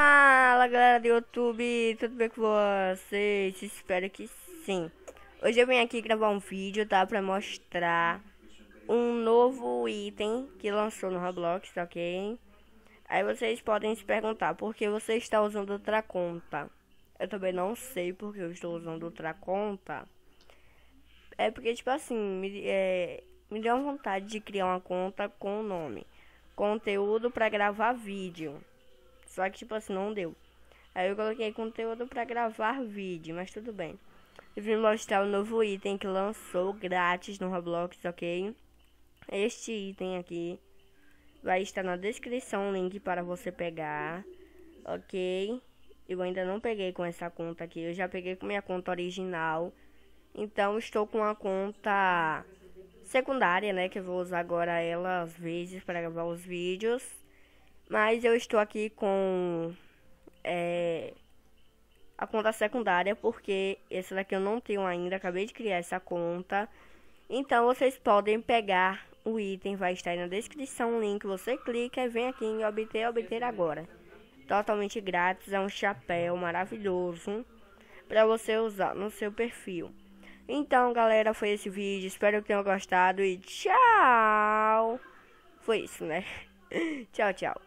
Fala galera do YouTube, tudo bem com vocês? Espero que sim. Hoje eu vim aqui gravar um vídeo, tá? Pra mostrar um novo item que lançou no Roblox, tá ok? Aí vocês podem se perguntar, por que você está usando outra conta? Eu também não sei porque eu estou usando outra conta. É porque, tipo assim, me, é, me deu vontade de criar uma conta com o nome. Conteúdo para gravar vídeo. Só que, tipo assim, não deu. Aí eu coloquei conteúdo para gravar vídeo, mas tudo bem. Eu vim mostrar o novo item que lançou grátis no Roblox, ok? Este item aqui vai estar na descrição o link para você pegar, ok? Eu ainda não peguei com essa conta aqui, eu já peguei com minha conta original. Então estou com a conta secundária, né, que eu vou usar agora ela às vezes para gravar os vídeos. Mas eu estou aqui com é, a conta secundária, porque essa daqui eu não tenho ainda, acabei de criar essa conta. Então vocês podem pegar o item, vai estar aí na descrição o link, você clica e vem aqui em obter, obter agora. Totalmente grátis, é um chapéu maravilhoso para você usar no seu perfil. Então, galera, foi esse vídeo. Espero que tenham gostado e tchau! Foi isso, né? tchau, tchau.